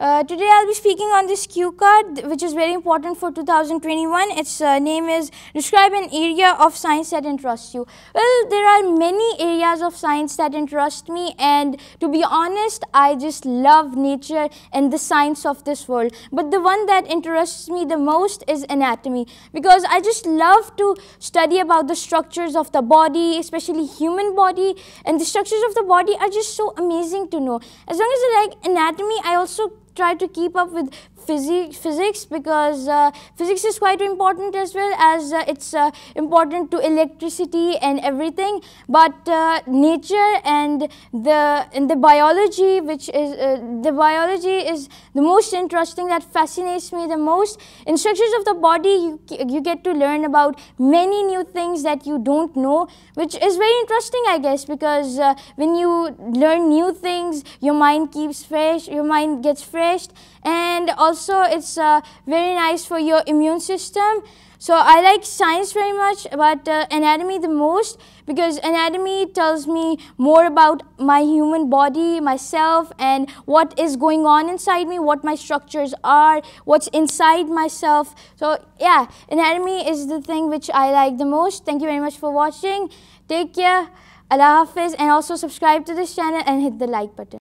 Uh, today I'll be speaking on this cue card which is very important for 2021. Its uh, name is describe an area of science that interests you. Well, there are many areas of science that interest me and to be honest, I just love nature and the science of this world. But the one that interests me the most is anatomy because I just love to study about the structures of the body, especially human body and the structures of the body are just so amazing to know. As long as I like anatomy, I also try to keep up with physics, physics because uh, physics is quite important as well as uh, it's uh, important to electricity and everything. But uh, nature and the and the biology, which is uh, the biology is the most interesting that fascinates me the most. In structures of the body, you you get to learn about many new things that you don't know, which is very interesting, I guess, because uh, when you learn new things, your mind keeps fresh, your mind gets fresh refreshed and also it's uh, very nice for your immune system. So I like science very much but uh, anatomy the most because anatomy tells me more about my human body, myself and what is going on inside me, what my structures are, what's inside myself. So yeah, anatomy is the thing which I like the most. Thank you very much for watching. Take care. Allah Hafiz and also subscribe to this channel and hit the like button.